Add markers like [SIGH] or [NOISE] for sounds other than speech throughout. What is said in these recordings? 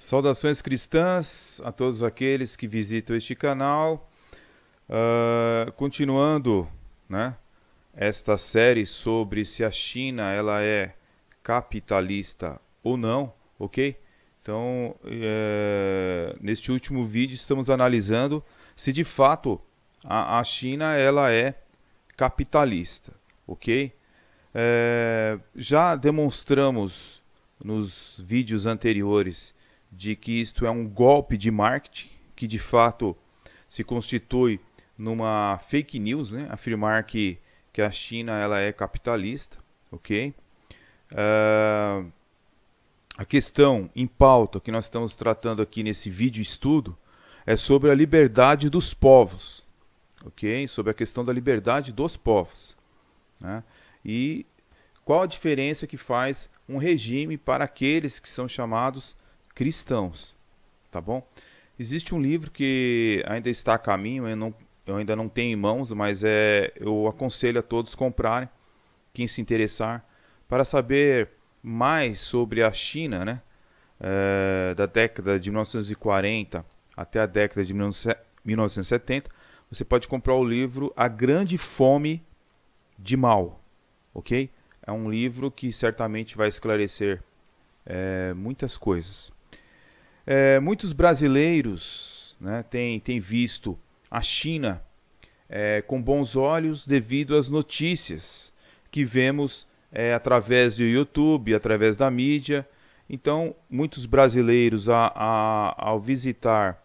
Saudações cristãs a todos aqueles que visitam este canal. Uh, continuando, né, esta série sobre se a China ela é capitalista ou não, ok? Então, eh, neste último vídeo estamos analisando se de fato a, a China ela é capitalista, ok? Eh, já demonstramos nos vídeos anteriores de que isto é um golpe de marketing, que de fato se constitui numa fake news, né? afirmar que, que a China ela é capitalista, ok? Uh, a questão em pauta que nós estamos tratando aqui nesse vídeo estudo é sobre a liberdade dos povos, ok? Sobre a questão da liberdade dos povos, né? E qual a diferença que faz um regime para aqueles que são chamados cristãos, tá bom? Existe um livro que ainda está a caminho, eu, não, eu ainda não tenho em mãos, mas é, eu aconselho a todos comprarem, quem se interessar, para saber mais sobre a China, né? É, da década de 1940 até a década de 1970, você pode comprar o livro A Grande Fome de Mal, ok? É um livro que certamente vai esclarecer é, muitas coisas. É, muitos brasileiros né, têm, visto a China é, com bons olhos devido às notícias que vemos é, através do YouTube, através da mídia. Então, muitos brasileiros, a, a, ao visitar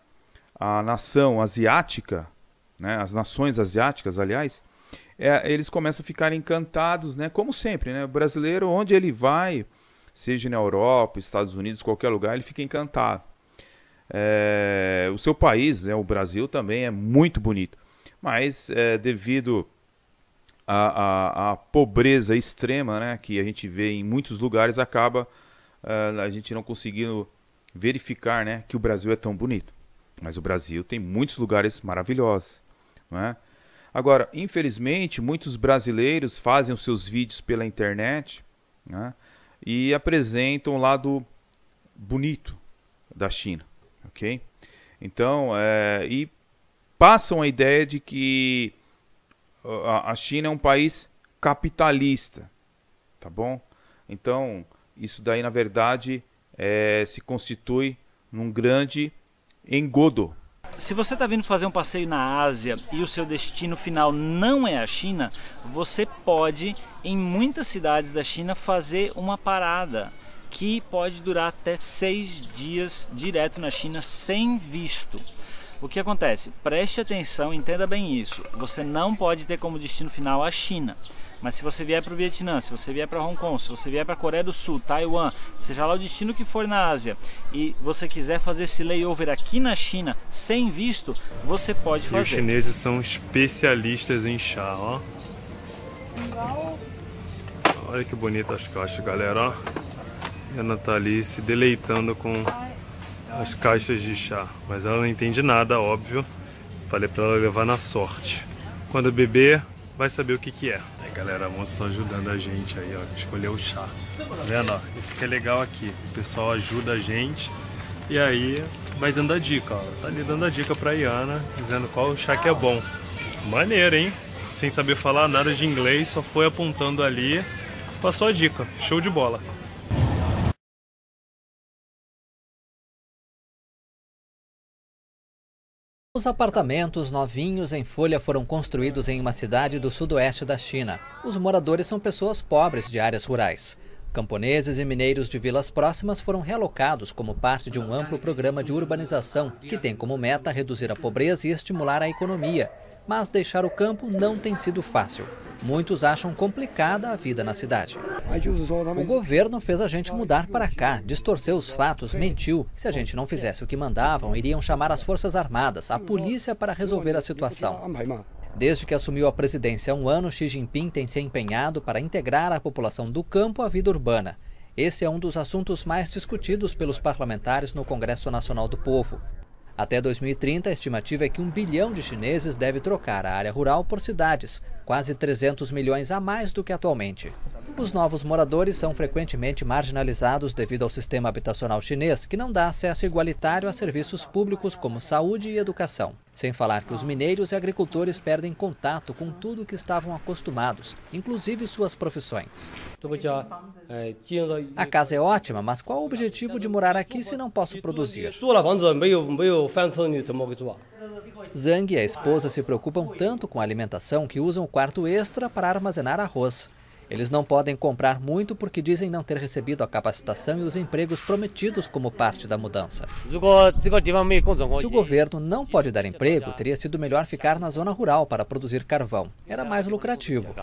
a nação asiática, né, as nações asiáticas, aliás, é, eles começam a ficar encantados, né, como sempre. Né, o brasileiro, onde ele vai, seja na Europa, Estados Unidos, qualquer lugar, ele fica encantado. É, o seu país, né, o Brasil, também é muito bonito, mas é, devido à, pobreza extrema né, que a gente vê em muitos lugares, acaba é, a gente não conseguindo verificar né, que o Brasil é tão bonito. Mas o Brasil tem muitos lugares maravilhosos. Né? Agora, infelizmente, muitos brasileiros fazem os seus vídeos pela internet né, e apresentam o lado bonito da China, ok? Então, é, e passam a ideia de que a China é um país capitalista, tá bom? Então, isso daí, na verdade, é, se constitui num grande engodo, se você está vindo fazer um passeio na Ásia e o seu destino final não é a China, você pode, em muitas cidades da China, fazer uma parada que pode durar até seis dias direto na China sem visto. O que acontece? Preste atenção, entenda bem isso. Você não pode ter como destino final a China. Mas se você vier para o Vietnã, se você vier para Hong Kong, se você vier para a Coreia do Sul, Taiwan, seja lá o destino que for na Ásia, e você quiser fazer esse layover aqui na China sem visto, você pode fazer. E os chineses são especialistas em chá, ó. Olha que bonita as caixas, galera, ó. E a Nathalie se deleitando com as caixas de chá. Mas ela não entende nada, óbvio. Falei para ela levar na sorte. Quando beber, vai saber o que que é galera tá ajudando a gente aí, ó, escolher o chá. Tá vendo, ó? Esse que é legal aqui. O pessoal ajuda a gente e aí vai dando a dica, ó. Tá ali dando a dica pra Iana, dizendo qual chá que é bom. Maneiro, hein? Sem saber falar nada de inglês, só foi apontando ali. Passou a dica. Show de bola. Os apartamentos novinhos em folha foram construídos em uma cidade do sudoeste da China. Os moradores são pessoas pobres de áreas rurais. Camponeses e mineiros de vilas próximas foram relocados como parte de um amplo programa de urbanização, que tem como meta reduzir a pobreza e estimular a economia mas deixar o campo não tem sido fácil. Muitos acham complicada a vida na cidade. O governo fez a gente mudar para cá, distorceu os fatos, mentiu. Se a gente não fizesse o que mandavam, iriam chamar as Forças Armadas, a polícia para resolver a situação. Desde que assumiu a presidência há um ano, Xi Jinping tem se empenhado para integrar a população do campo à vida urbana. Esse é um dos assuntos mais discutidos pelos parlamentares no Congresso Nacional do Povo. Até 2030, a estimativa é que um bilhão de chineses deve trocar a área rural por cidades, quase 300 milhões a mais do que atualmente. Os novos moradores são frequentemente marginalizados devido ao sistema habitacional chinês, que não dá acesso igualitário a serviços públicos como saúde e educação. Sem falar que os mineiros e agricultores perdem contato com tudo o que estavam acostumados, inclusive suas profissões. A casa é ótima, mas qual o objetivo de morar aqui se não posso produzir? Zhang e a esposa se preocupam tanto com a alimentação que usam o quarto extra para armazenar arroz. Eles não podem comprar muito porque dizem não ter recebido a capacitação e os empregos prometidos como parte da mudança. Se o governo não pode dar emprego, teria sido melhor ficar na zona rural para produzir carvão. Era mais lucrativo.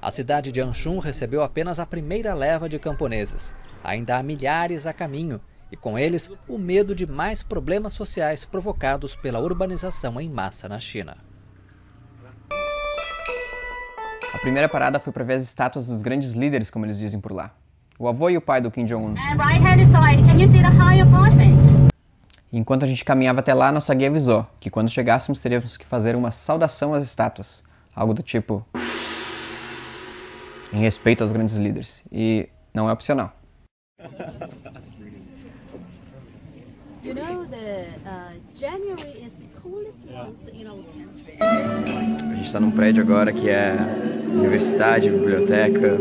A cidade de Anshun recebeu apenas a primeira leva de camponeses. Ainda há milhares a caminho e, com eles, o medo de mais problemas sociais provocados pela urbanização em massa na China. primeira parada foi para ver as estátuas dos grandes líderes, como eles dizem por lá. O avô e o pai do Kim Jong-un. Enquanto a gente caminhava até lá, nossa guia avisou que quando chegássemos teríamos que fazer uma saudação às estátuas, algo do tipo em respeito aos grandes líderes, e não é opcional. You know the, uh, January is the a gente está num prédio agora que é universidade, biblioteca,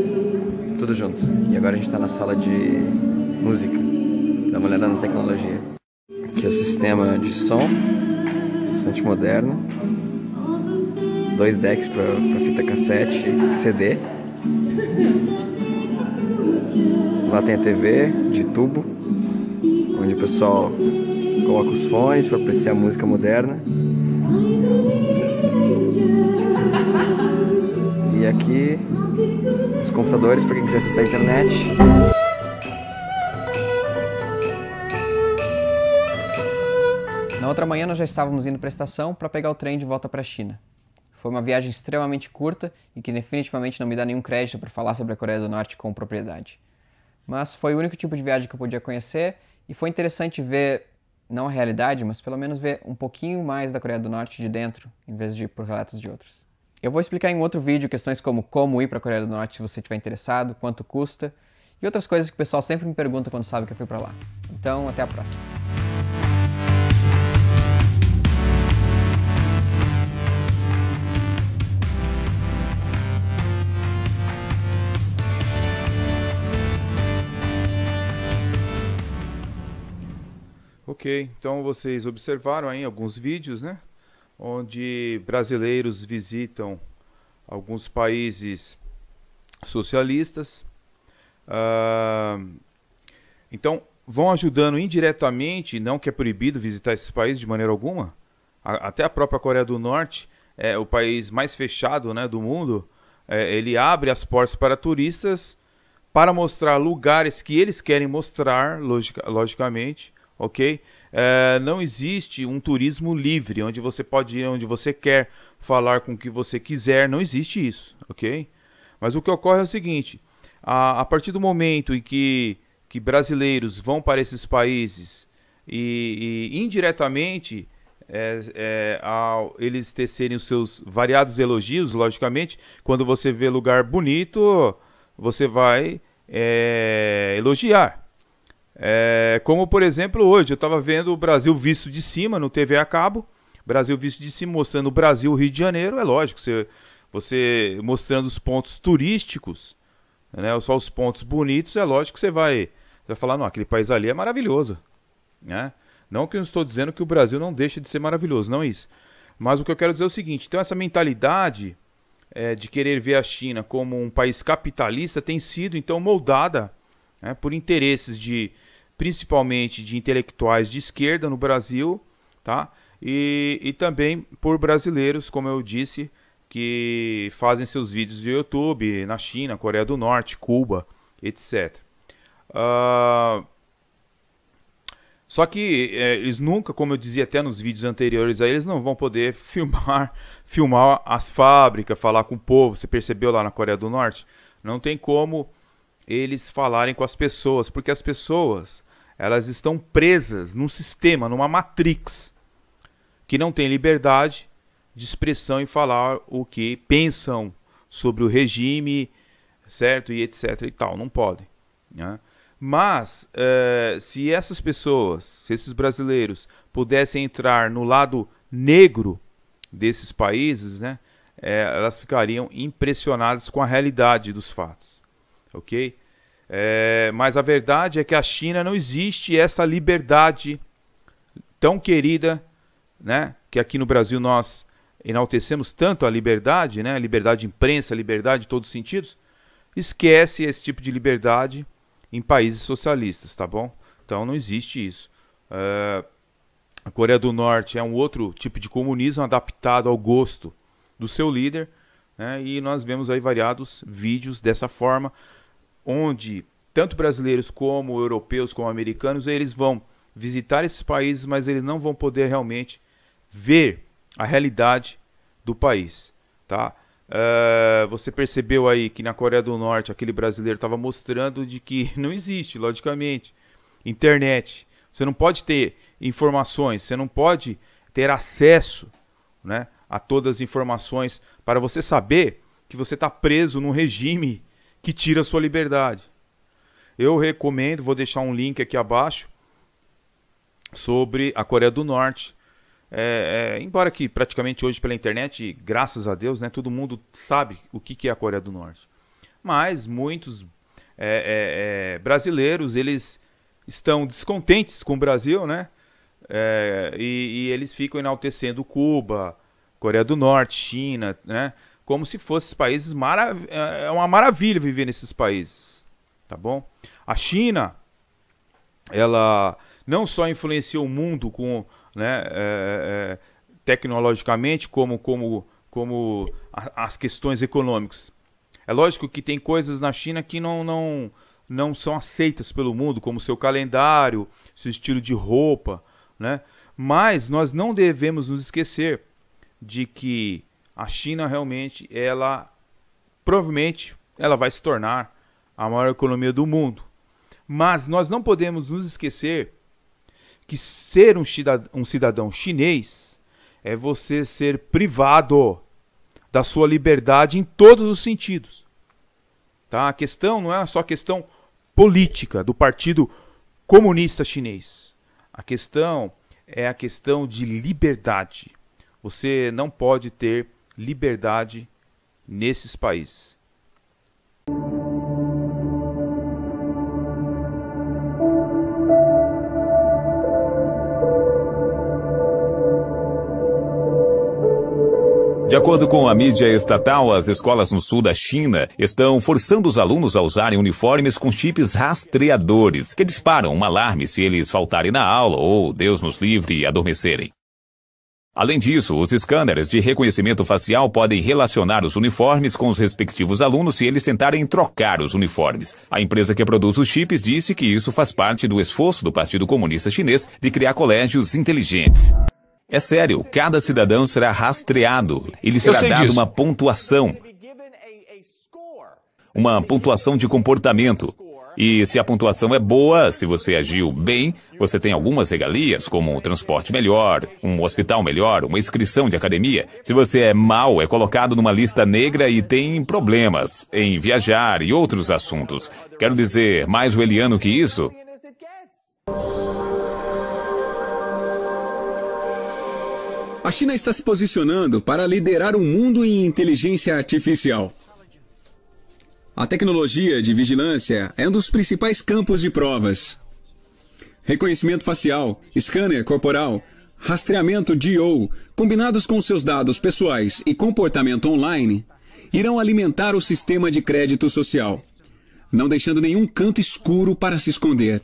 tudo junto. E agora a gente está na sala de música, da mulher na tecnologia. Aqui é o sistema de som, bastante moderno. Dois decks para fita cassete, CD. Lá tem a TV de tubo, onde o pessoal Coloca os fones para apreciar a música moderna. E aqui os computadores para quem quiser acessar a internet. Na outra manhã nós já estávamos indo para a estação para pegar o trem de volta para a China. Foi uma viagem extremamente curta e que definitivamente não me dá nenhum crédito para falar sobre a Coreia do Norte com propriedade. Mas foi o único tipo de viagem que eu podia conhecer e foi interessante ver não a realidade, mas pelo menos ver um pouquinho mais da Coreia do Norte de dentro, em vez de por relatos de outros. Eu vou explicar em outro vídeo questões como como ir para a Coreia do Norte se você estiver interessado, quanto custa e outras coisas que o pessoal sempre me pergunta quando sabe que eu fui para lá. Então, até a próxima. Ok, então vocês observaram aí alguns vídeos, né? Onde brasileiros visitam alguns países socialistas. Ah, então, vão ajudando indiretamente, não que é proibido visitar esses países de maneira alguma. A, até a própria Coreia do Norte é o país mais fechado né, do mundo. É, ele abre as portas para turistas para mostrar lugares que eles querem mostrar, logica, logicamente ok? É, não existe um turismo livre, onde você pode ir onde você quer, falar com o que você quiser, não existe isso, ok? Mas o que ocorre é o seguinte: a, a partir do momento em que, que brasileiros vão para esses países e, e indiretamente é, é, ao eles tecerem os seus variados elogios, logicamente, quando você vê lugar bonito, você vai é, elogiar. É, como, por exemplo, hoje, eu estava vendo o Brasil visto de cima no TV a cabo. Brasil visto de cima, mostrando o Brasil, Rio de Janeiro. É lógico, você, você mostrando os pontos turísticos, né, só os pontos bonitos, é lógico que você vai, você vai falar: não, aquele país ali é maravilhoso. Né? Não que eu estou dizendo que o Brasil não deixa de ser maravilhoso, não é isso. Mas o que eu quero dizer é o seguinte: então, essa mentalidade é, de querer ver a China como um país capitalista tem sido, então, moldada né, por interesses de principalmente de intelectuais de esquerda no Brasil, tá? E, e também por brasileiros, como eu disse, que fazem seus vídeos no YouTube na China, Coreia do Norte, Cuba, etc. Uh, ah, só que é, eles nunca, como eu dizia até nos vídeos anteriores, aí eles não vão poder [LAUGHS] filmar, filmar as fábricas, falar com o povo. Você percebeu lá na Coreia do Norte? Não tem como eles falarem com as pessoas, porque as pessoas elas estão presas num sistema, numa matrix que não tem liberdade de expressão e falar o que pensam sobre o regime, certo e etc e tal, não podem. Né? Mas eh, se essas pessoas, se esses brasileiros pudessem entrar no lado negro desses países, né, eh, elas ficariam impressionadas com a realidade dos fatos ok? É, mas a verdade é que a China não existe essa liberdade tão querida, né? Que aqui no Brasil nós enaltecemos tanto a liberdade, né? Liberdade de imprensa, liberdade em todos os sentidos. Esquece esse tipo de liberdade em países socialistas, tá bom? Então não existe isso. É, a Coreia do Norte é um outro tipo de comunismo adaptado ao gosto do seu líder, né? e nós vemos aí variados vídeos dessa forma onde tanto brasileiros como europeus como americanos eles vão visitar esses países, mas eles não vão poder realmente ver a realidade do país, tá? Uh, você percebeu aí que na Coreia do Norte aquele brasileiro estava mostrando de que [LAUGHS] não existe, logicamente, internet. Você não pode ter informações, você não pode ter acesso, né, a todas as informações para você saber que você está preso num regime que tira a sua liberdade. Eu recomendo, vou deixar um link aqui abaixo sobre a Coreia do Norte. É, é, embora que praticamente hoje pela internet, graças a Deus, né, todo mundo sabe o que, que é a Coreia do Norte. Mas muitos é, é, é brasileiros eles estão descontentes com o Brasil, né? É, e, e, eles ficam enaltecendo Cuba, Coreia do Norte, China, né? como se fossem países maravilhosos. É, é uma maravilha viver nesses países, tá bom? A China, ela não só influenciou o mundo com, né, é, é, é, tecnologicamente, como como como a, as questões econômicas. É lógico que tem coisas na China que não não não são aceitas pelo mundo, como seu calendário, seu estilo de roupa, né? Mas nós não devemos nos esquecer de que a China realmente ela provavelmente ela vai se tornar a maior economia do mundo. Mas nós não podemos nos esquecer que ser um cidadão, um cidadão chinês é você ser privado da sua liberdade em todos os sentidos. Tá? A questão não é só questão política do Partido Comunista Chinês. A questão é a questão de liberdade. Você não pode ter liberdade nesses países. De acordo com a mídia estatal, as escolas no sul da China estão forçando os alunos a usarem uniformes com chips rastreadores, que disparam um alarme se eles faltarem na aula ou, Deus nos livre, adormecerem. Além disso, os scanners de reconhecimento facial podem relacionar os uniformes com os respectivos alunos se eles tentarem trocar os uniformes. A empresa que produz os chips disse que isso faz parte do esforço do Partido Comunista Chinês de criar colégios inteligentes. É sério, cada cidadão será rastreado. Ele será dado disso. uma pontuação. Uma pontuação de comportamento. E se a pontuação é boa, se você agiu bem, você tem algumas regalias, como um transporte melhor, um hospital melhor, uma inscrição de academia. Se você é mal, é colocado numa lista negra e tem problemas em viajar e outros assuntos. Quero dizer, mais Eliano que isso? A China está se posicionando para liderar o mundo em inteligência artificial. A tecnologia de vigilância é um dos principais campos de provas. Reconhecimento facial, scanner corporal, rastreamento DO, combinados com seus dados pessoais e comportamento online, irão alimentar o sistema de crédito social, não deixando nenhum canto escuro para se esconder.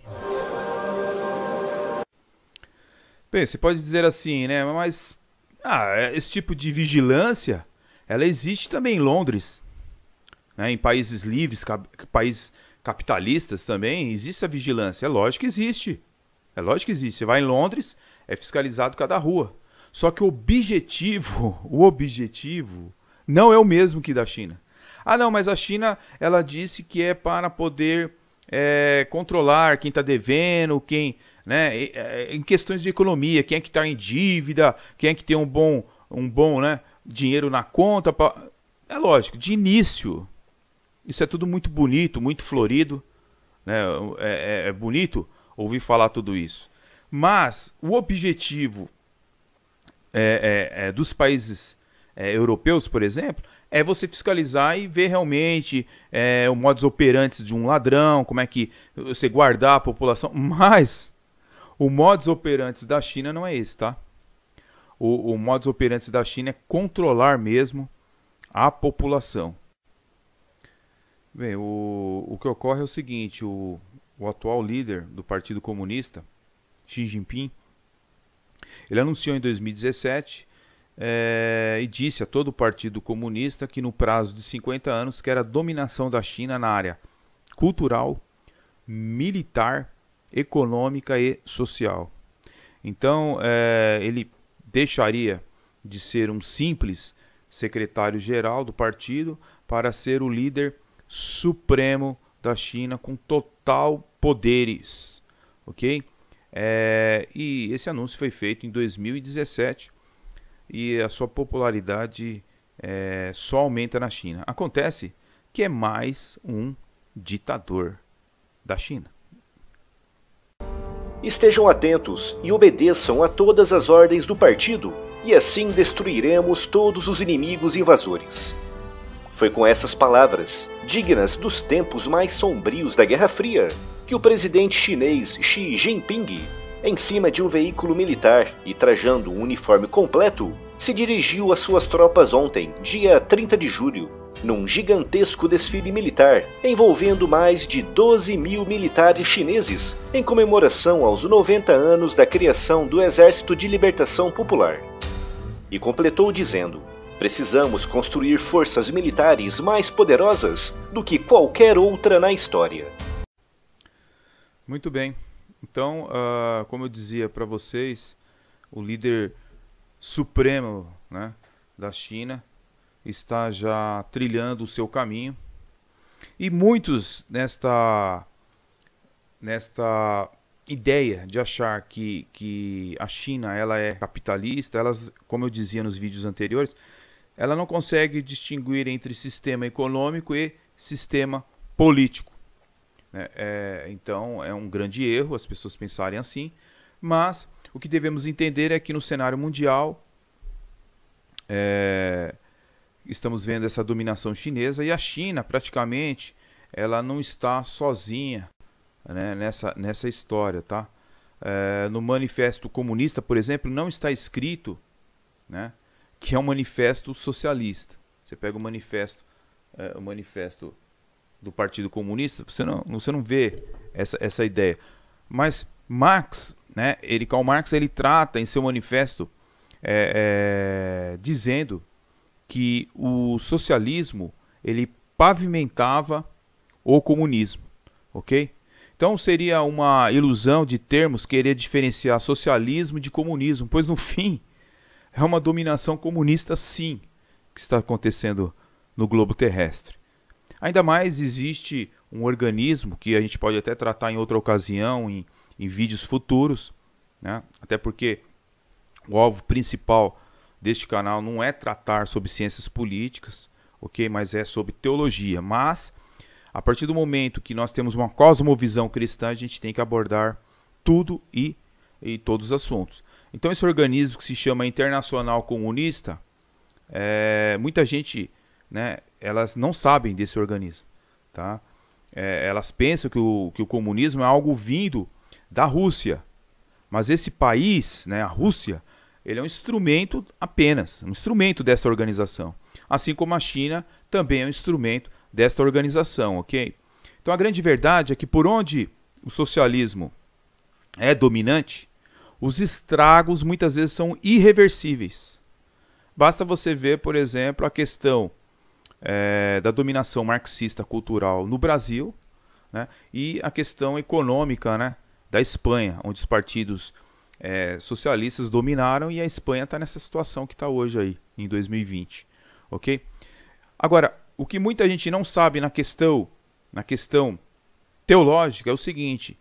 Bem, você pode dizer assim, né? Mas ah, é, esse tipo de vigilância, ela existe também em Londres, né? Em países livres, países capitalistas também, existe a vigilância. É lógico que existe. É lógico que existe. Você vai em Londres, é fiscalizado cada rua. Só que o objetivo, [LAUGHS] o objetivo não é o mesmo que da China. Ah, não, mas a China, ela disse que é para poder é, controlar quem está devendo, quem, né, é, em questões de economia, quem é que está em dívida, quem é que tem um bom, um bom, né, dinheiro na conta. Pra... É lógico, de início, isso é tudo muito bonito, muito florido. Né? É, é, é bonito ouvir falar tudo isso. Mas o objetivo é, é, é dos países é, europeus, por exemplo, é você fiscalizar e ver realmente o modus operandi de um ladrão, como é que você guardar a população. [LAUGHS] Mas o modus operandi da China não é esse, tá? O, o modus operandi da China é controlar mesmo a população. Bem, o, o que ocorre é o seguinte: o, o atual líder do Partido Comunista, Xi Jinping, ele anunciou em 2017 é, eh, e disse a todo o Partido Comunista que no prazo de 50 anos quer a dominação da China na área cultural, militar, econômica e social. Então, é, ele deixaria de ser um simples secretário-geral do partido para ser o líder supremo da China com total poderes, ok? É, e esse anúncio foi feito em 2017 e a sua popularidade é, só aumenta na China. Acontece que é mais um ditador da China. Estejam atentos e obedeçam a todas as ordens do partido, e assim destruiremos todos os inimigos invasores. Foi com essas palavras, dignas dos tempos mais sombrios da Guerra Fria, que o presidente chinês Xi Jinping, em cima de um veículo militar e trajando um uniforme completo, se dirigiu às suas tropas ontem, dia 30 de julho, num gigantesco desfile militar envolvendo mais de 12 mil militares chineses em comemoração aos 90 anos da criação do Exército de Libertação Popular. E completou dizendo: Precisamos construir forças militares mais poderosas do que qualquer outra na história. Muito bem. Então, uh, como eu dizia para vocês, o líder supremo né, da China está já trilhando o seu caminho. E muitos nesta, nesta ideia de achar que, que a China ela é capitalista, elas, como eu dizia nos vídeos anteriores, ela não consegue distinguir entre sistema econômico e sistema político. É, é, então, é um grande erro as pessoas pensarem assim, mas o que devemos entender é que no cenário mundial é, estamos vendo essa dominação chinesa e a China, praticamente, ela não está sozinha né, nessa, nessa história, tá? É, no Manifesto Comunista, por exemplo, não está escrito, né? que é um manifesto socialista. Você pega o manifesto, é, o manifesto do Partido Comunista, você não, você não vê essa, essa ideia. Mas Marx, né, ele, Karl Marx, ele trata em seu manifesto é, é, dizendo que o socialismo ele pavimentava o comunismo, ok? Então seria uma ilusão de termos querer diferenciar socialismo de comunismo, pois no fim é uma dominação comunista, sim, que está acontecendo no globo terrestre. Ainda mais existe um organismo que a gente pode até tratar em outra ocasião, em, em vídeos futuros, né? até porque o alvo principal deste canal não é tratar sobre ciências políticas, ok? Mas é sobre teologia. Mas a partir do momento que nós temos uma cosmovisão cristã, a gente tem que abordar tudo e, e todos os assuntos. Então esse organismo que se chama Internacional Comunista, é, muita gente, né, elas não sabem desse organismo, tá? É, elas pensam que o, que o comunismo é algo vindo da Rússia, mas esse país, né, a Rússia, ele é um instrumento apenas, um instrumento dessa organização. Assim como a China também é um instrumento desta organização, ok? Então a grande verdade é que por onde o socialismo é dominante, os estragos muitas vezes são irreversíveis. Basta você ver, por exemplo, a questão é, da dominação marxista cultural no Brasil né, e a questão econômica né, da Espanha, onde os partidos é, socialistas dominaram e a Espanha está nessa situação que está hoje aí, em 2020. Ok? Agora, o que muita gente não sabe na questão, na questão teológica é o seguinte: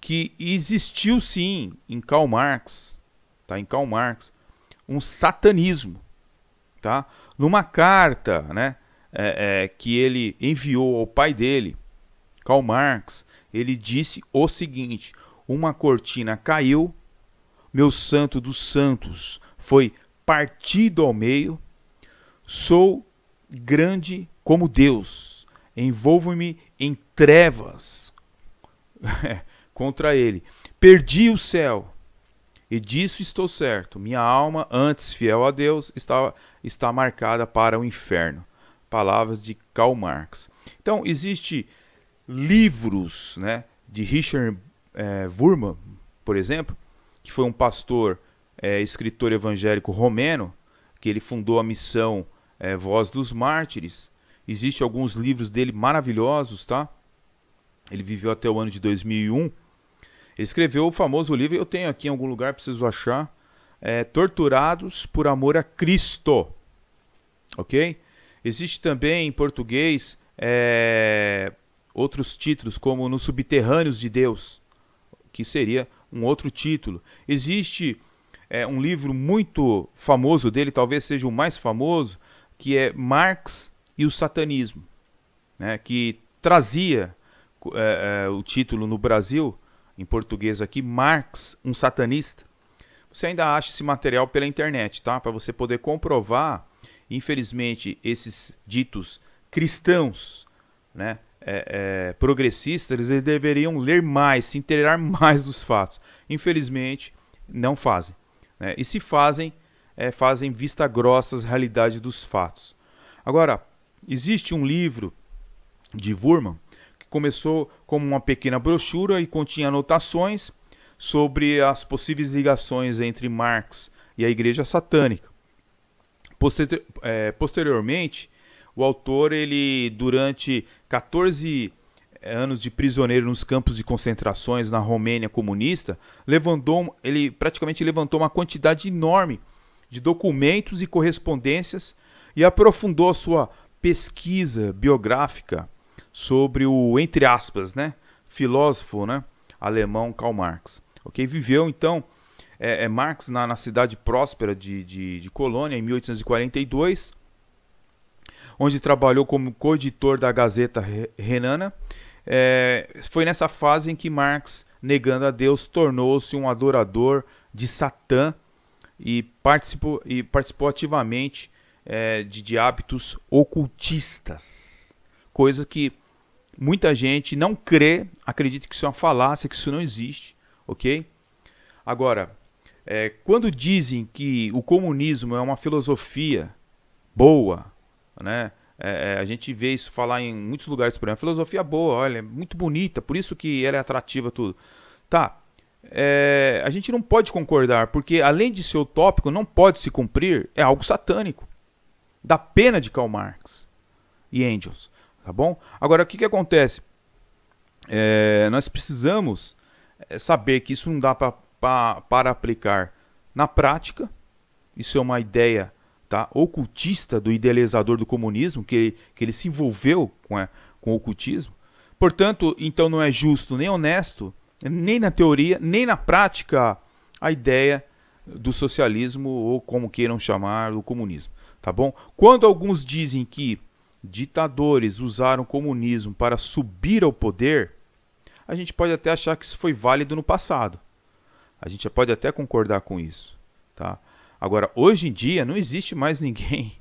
que existiu sim em Karl Marx, tá? Em Karl Marx, um satanismo, tá? Numa carta, né? É, é, que ele enviou ao pai dele, Karl Marx, ele disse o seguinte: uma cortina caiu, meu santo dos santos foi partido ao meio, sou grande como Deus, envolvo-me em trevas [LAUGHS] é, contra ele. Perdi o céu, e disso estou certo. Minha alma, antes fiel a Deus, está, está marcada para o inferno. Palavras de Karl Marx. Então, existem livros né, de Richard é, eh, Wurman, por exemplo, que foi um pastor, é, escritor evangélico romeno, que ele fundou a missão é, Voz dos Mártires. Existem alguns livros dele maravilhosos, tá? Ele viveu até o ano de 2001 ele escreveu o famoso livro, eu tenho aqui em algum lugar, preciso achar, é, Torturados por Amor a Cristo. Ok? Existe também em português é, outros títulos, como Nos Subterrâneos de Deus, que seria um outro título. Existe é, um livro muito famoso dele, talvez seja o mais famoso, que é Marx e o Satanismo, né? que trazia é, é o título no Brasil em português aqui, Marx, um satanista. Você ainda acha esse material pela internet, tá? Para você poder comprovar, infelizmente, esses ditos cristãos, né? É, é, progressistas, eles deveriam ler mais, se inteirar [LAUGHS] mais dos fatos. Infelizmente, não fazem. Né? E se fazem, é, fazem vista grossa à realidade dos fatos. Agora, existe um livro de Wurman começou como uma pequena brochura e continha anotações sobre as possíveis ligações entre Marx e a Igreja Satânica. Poster, é, posteriormente, o autor, ele durante 14 é, anos de prisioneiro nos campos de concentrações na Romênia comunista, levantou, ele praticamente levantou uma quantidade enorme de documentos e correspondências e aprofundou sua pesquisa biográfica sobre o, entre aspas, né, filósofo né, alemão Karl Marx. ok? Viveu, então, é, é Marx na, na, cidade próspera de, de, de Colônia, em 1842, onde trabalhou como coeditor da Gazeta Renana. É, foi nessa fase em que Marx, negando a Deus, tornou-se um adorador de Satã e participou, e participou ativamente é, de, de hábitos ocultistas coisa que muita gente não crê, acredita que isso é uma falácia, que isso não existe, ok? Agora, é, quando dizem que o comunismo é uma filosofia boa, né? É, é a gente vê isso falar em muitos lugares por aí. Filosofia boa, olha, é muito bonita, por isso que ela é atrativa tudo. Tá. É, a gente não pode concordar, porque além de ser utópico, não pode se cumprir, é algo satânico. Da pena de Karl Marx e Engels. Tá bom? Agora, o que, que acontece? É, nós precisamos é, saber que isso não dá pra, pra, para aplicar na prática. Isso é uma ideia tá, ocultista do idealizador do comunismo, que ele, que ele se envolveu com, a, é, com o ocultismo. Portanto, então não é justo nem honesto, nem na teoria, nem na prática, a ideia do socialismo ou como queiram chamar, do comunismo, tá bom? Quando alguns dizem que ditadores usaram o comunismo para subir ao poder, a gente pode até achar que isso foi válido no passado. A gente pode até concordar com isso, tá? Agora, hoje em dia não existe mais [LAUGHS] ninguém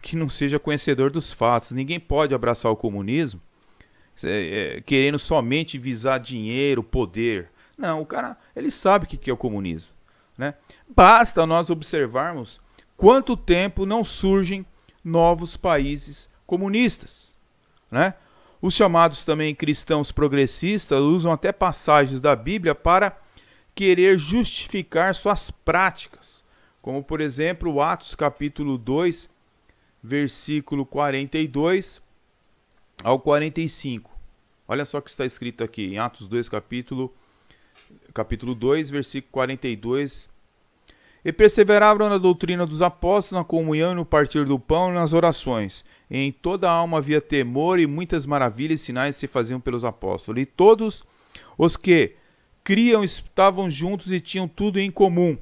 que não seja conhecedor dos fatos. Ninguém pode abraçar o comunismo é, é, querendo somente visar dinheiro, poder. Não, o cara, ele sabe o que é o comunismo. Né? Basta nós observarmos quanto tempo não surgem novos países comunistas. Né? Os chamados também cristãos progressistas usam até passagens da Bíblia para querer justificar suas práticas, como por exemplo Atos capítulo 2, versículo 42 ao 45. Olha só o que está escrito aqui em Atos 2 capítulo capítulo 2, versículo 42 e perseveravam na doutrina dos apóstolos, na comunhão e no partir do pão e nas orações. E em toda a alma havia temor e muitas maravilhas e sinais se faziam pelos apóstolos. E todos os que criam estavam juntos e tinham tudo em comum.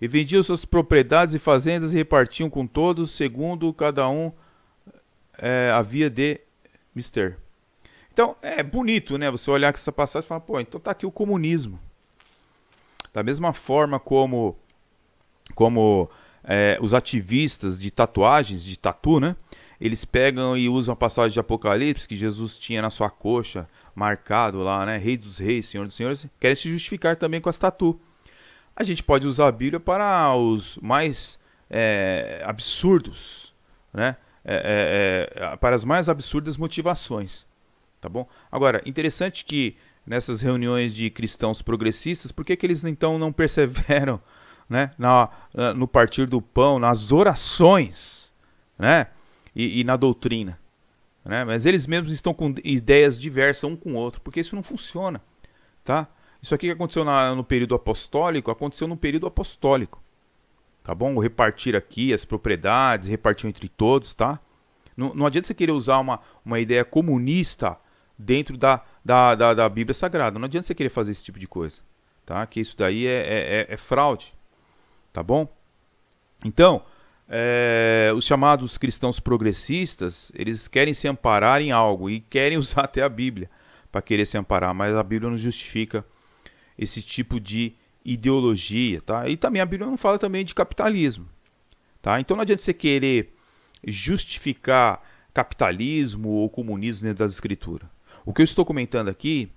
E vendiam suas propriedades e fazendas e repartiam com todos, segundo cada um é, havia de mister. Então, é bonito, né? Você olhar que essa passagem e falar, pô, então tá aqui o comunismo. Da mesma forma como como é, os ativistas de tatuagens, de tatu, né? Eles pegam e usam a passagem de Apocalipse que Jesus tinha na sua coxa, marcado lá, né? Rei dos reis, Senhor dos senhores, querem se justificar também com as tatu. A gente pode usar a Bíblia para os mais é, absurdos, né? É, é, é para as mais absurdas motivações, tá bom? Agora, interessante que nessas reuniões de cristãos progressistas, por que, que eles então não perseveram né? Na, eh, no partir do pão, nas orações, né? E, e na doutrina. Né? Mas eles mesmos estão com ideias diversas um com o outro, porque isso não funciona, tá? Isso aqui que aconteceu na, no período apostólico, aconteceu no período apostólico, tá bom? O repartir aqui as propriedades, repartir entre todos, tá? Não, não adianta você querer usar uma, uma ideia comunista dentro da, da, da, da Bíblia Sagrada, não adianta você querer fazer esse tipo de coisa, tá? Que isso daí é, é, é, é fraude, Tá bom? Então, é, os chamados cristãos progressistas, eles querem se amparar em algo e querem [LAUGHS] usar até a Bíblia para querer se amparar, mas a Bíblia não justifica esse tipo de ideologia, tá? E também a Bíblia não fala também de capitalismo, tá? Então não adianta você querer justificar capitalismo ou comunismo dentro das escrituras. O que eu estou comentando aqui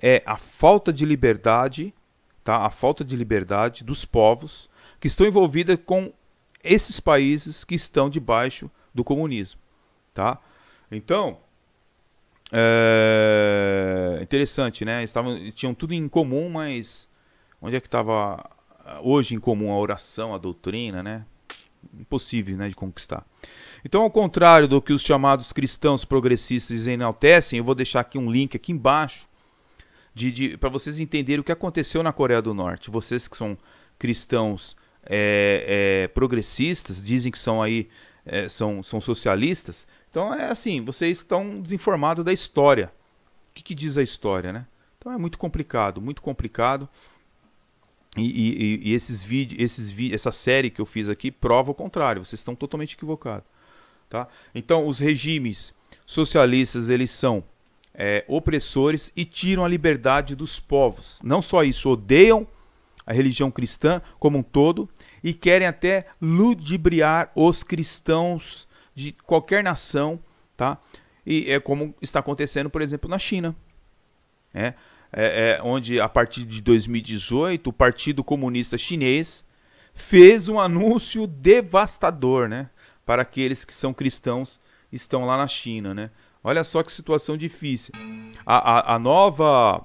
é a falta de liberdade, tá? A falta de liberdade dos povos que estão envolvidas com esses países que estão debaixo do comunismo, tá? Então, é interessante, né? Estavam, tinham tudo em comum, mas onde é que estava é, hoje em comum a oração, a doutrina, né? Impossível, né, de conquistar. Então, ao contrário do que os chamados cristãos progressistas enaltecem, eu vou deixar aqui um link aqui embaixo de, de para vocês entenderem o que aconteceu na Coreia do Norte. Vocês que são cristãos é, é, progressistas, dizem que são aí é, são, são socialistas. Então é assim, vocês estão desinformados da história. O que, que diz a história, né? Então é muito complicado, muito complicado. E, e, e esses vídeos, esses vi essa série que eu fiz aqui prova o contrário. Vocês estão totalmente equivocados, tá? Então os regimes socialistas eles são é, opressores e tiram a liberdade dos povos. Não só isso, odeiam a religião cristã como um todo e querem até ludibriar os cristãos de qualquer nação, tá? E é como está acontecendo, por exemplo, na China, né? é, é onde a partir de 2018 o Partido Comunista Chinês fez um anúncio devastador, né, para aqueles que são cristãos estão lá na China, né? Olha só que situação difícil. A, a, a nova.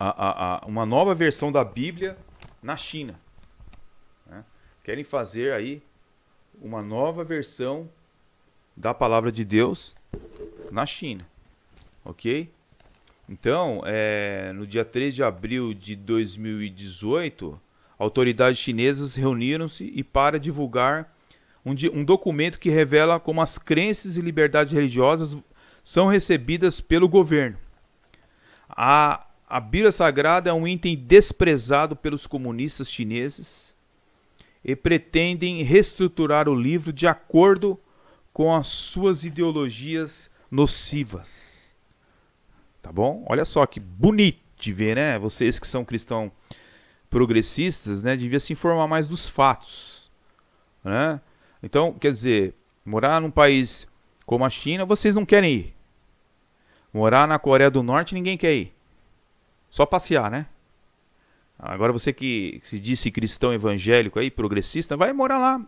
A, uma nova versão da Bíblia na China querem fazer aí uma nova versão da palavra de Deus na China. Ok? Então, é, no dia 3 de abril de 2018, autoridades chinesas reuniram-se e para divulgar um, um documento que revela como as crenças e liberdades religiosas são recebidas pelo governo. A, a Bíblia Sagrada é um item desprezado pelos comunistas chineses e pretendem reestruturar o livro de acordo com as suas ideologias nocivas. Tá bom? Olha só que bonito de ver, né? Vocês que são cristãos progressistas, né, devia se informar mais dos fatos, né? Então, quer dizer, morar num país como a China, vocês não querem ir. Morar na Coreia do Norte, ninguém quer ir. Só passear, né? Agora você que se disse cristão evangélico aí, progressista, vai morar lá.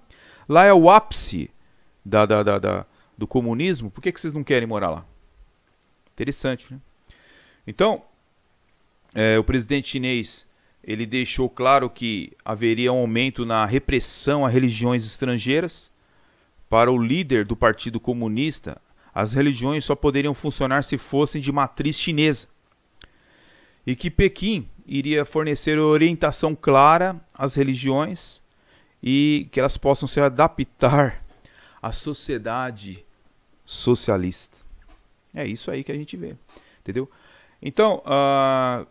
Lá é o ápice da, da, da, da do comunismo. Por que, que vocês não querem morar lá? Interessante, né? Então, é, o presidente chinês ele deixou claro que haveria um aumento na repressão a religiões estrangeiras. Para o líder do Partido Comunista, as religiões só poderiam funcionar se fossem de matriz chinesa e que Pequim iria fornecer orientação clara às religiões e que elas possam se adaptar à sociedade socialista. É isso aí que a gente vê, entendeu? Então, uh,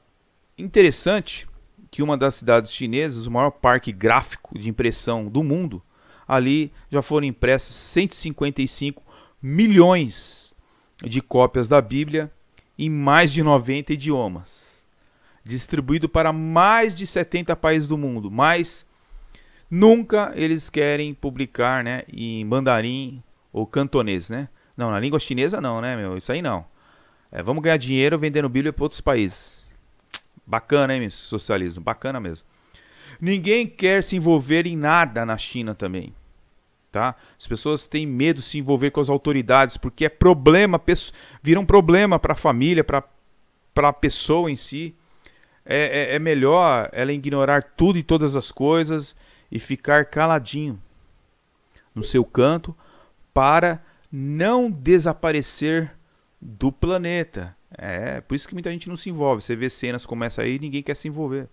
interessante que uma das cidades chinesas, o maior parque gráfico de impressão do mundo, ali já foram impressas 155 milhões de cópias da Bíblia em mais de 90 idiomas distribuído para mais de 70 países do mundo, mas nunca eles querem publicar, né, em mandarim ou cantonês, né? Não, na língua chinesa não, né, meu? Isso aí não. É, vamos ganhar dinheiro vendendo Bíblia para outros países. Bacana, hein, Socialismo, bacana mesmo. Ninguém quer se envolver em nada na China também. Tá? As pessoas têm medo de se envolver com as autoridades porque é problema, vira um problema para a família, para a pessoa em si é, é, é melhor ela ignorar tudo e todas as coisas e ficar caladinho no seu canto para não desaparecer do planeta. É, por isso que muita gente não se envolve. Você vê cenas como essa aí e ninguém quer se envolver.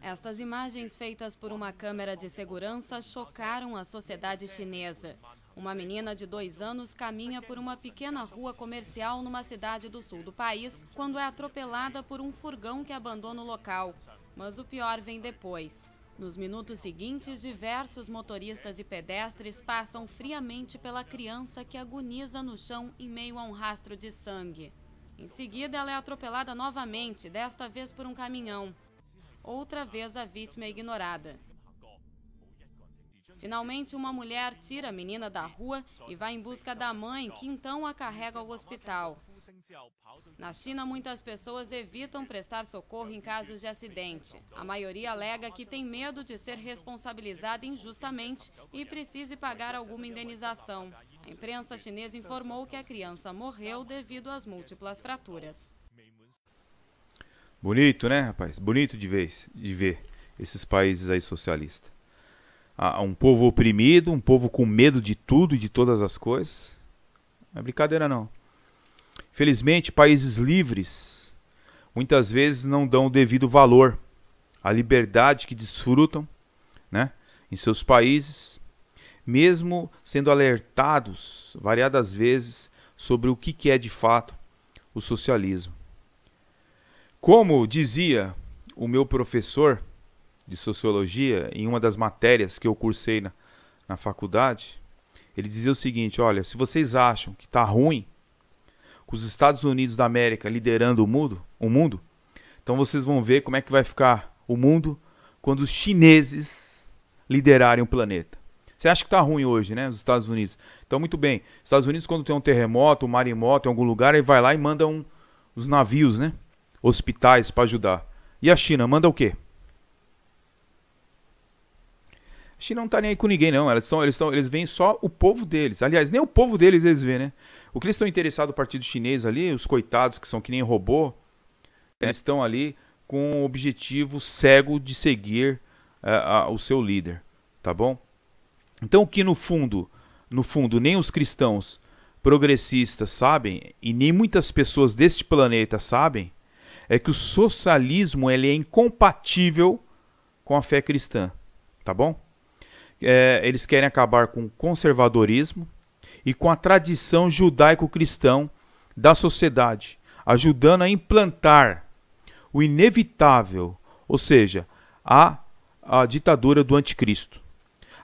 Estas imagens feitas por uma câmera de segurança chocaram a sociedade chinesa. Uma menina de dois anos caminha por uma pequena rua comercial numa cidade do sul do país quando é atropelada por um furgão que abandona o local. Mas o pior vem depois. Nos minutos seguintes, diversos motoristas e pedestres passam friamente pela criança que agoniza no chão em meio a um rastro de sangue. Em seguida, ela é atropelada novamente, desta vez por um caminhão. Outra vez, a vítima é ignorada. Finalmente, uma mulher tira a menina da rua e vai em busca da mãe, que então a carrega ao hospital. Na China, muitas pessoas evitam prestar socorro em casos de acidente. A maioria alega que tem medo de ser responsabilizada injustamente e precise pagar alguma indenização. A imprensa chinesa informou que a criança morreu devido às múltiplas fraturas. Bonito, né, rapaz? Bonito de ver, de ver esses países aí socialistas a, um povo oprimido, um povo com medo de tudo e de todas as coisas. Não é brincadeira, não. Felizmente, países livres muitas vezes não dão o devido valor à liberdade que desfrutam né, em seus países, mesmo sendo alertados variadas vezes sobre o que é de fato o socialismo. Como dizia o meu professor de sociologia, em uma das matérias que eu cursei na, na faculdade, ele dizia o seguinte: olha, se vocês acham que está ruim, com os Estados Unidos da América liderando o mundo, o mundo, então vocês vão ver como é que vai ficar o mundo quando os chineses liderarem o planeta. Você acha que está ruim hoje, né? Os Estados Unidos. Então, muito bem. Estados Unidos, quando tem um terremoto, um marimoto em algum lugar, ele vai lá e manda um, os navios, né? Hospitais para ajudar. E a China manda o quê? China não tá nem aí com ninguém, não. Eles, tão, eles, tão, eles veem só o povo deles. Aliás, nem o povo deles eles veem, né? O que eles estão interessados no partido chinês ali, os coitados que são que nem robô, eles estão ali com o objetivo cego de seguir uh, o seu líder, tá bom? Então, o que no fundo, no fundo, nem os cristãos progressistas sabem e nem muitas pessoas deste planeta sabem é que o socialismo ele é incompatível com a fé cristã, tá bom? é, eles querem acabar com o conservadorismo e com a tradição judaico-cristã da sociedade, ajudando a implantar o inevitável, ou seja, a, a ditadura do anticristo.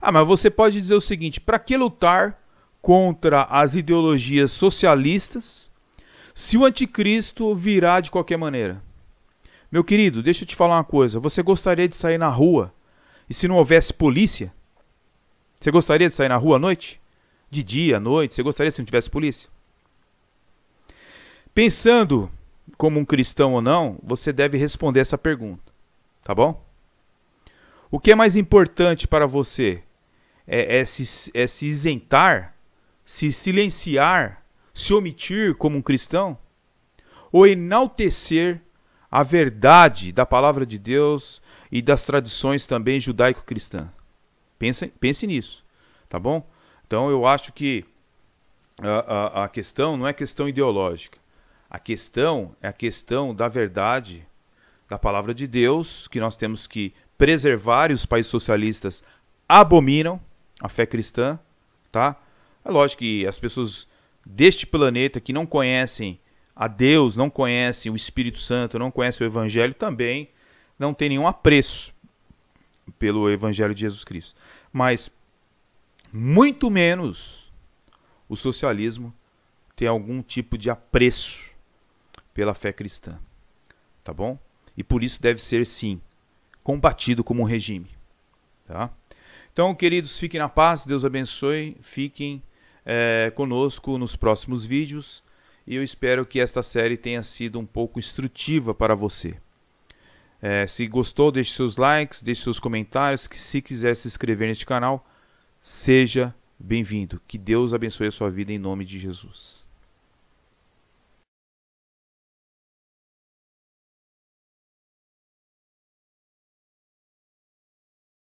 Ah, mas você pode dizer o seguinte: para que lutar contra as ideologias socialistas se o anticristo virá de qualquer maneira? Meu querido, deixa eu te falar uma coisa: você gostaria de sair na rua e se não houvesse polícia? Você gostaria de sair na rua à noite? De dia, à noite? Você gostaria se não tivesse polícia? Pensando como um cristão ou não, você deve responder essa pergunta, tá bom? O que é mais importante para você? É, é, se, é se isentar, se silenciar, se omitir como um cristão? Ou enaltecer a verdade da palavra de Deus e das tradições também judaico-cristã? Pense, pense nisso, tá bom? Então eu acho que a, a, a questão não é questão ideológica. A questão é a questão da verdade, da palavra de Deus, que nós temos que preservar e os países socialistas abominam a fé cristã, tá? É lógico que as pessoas deste planeta que não conhecem a Deus, não conhecem o Espírito Santo, não conhecem o Evangelho, também não tem nenhum apreço pelo Evangelho de Jesus Cristo. Mas, muito menos, o socialismo tem algum tipo de apreço pela fé cristã. Tá bom? E por isso deve ser, sim, combatido como um regime. Tá? Então, queridos, fiquem na paz, Deus abençoe, fiquem é, conosco nos próximos vídeos e eu espero que esta série tenha sido um pouco instrutiva para você. É, se gostou, deixe seus likes, deixe seus comentários. Que se quiser se inscrever neste canal, seja bem-vindo. Que Deus abençoe a sua vida em nome de Jesus.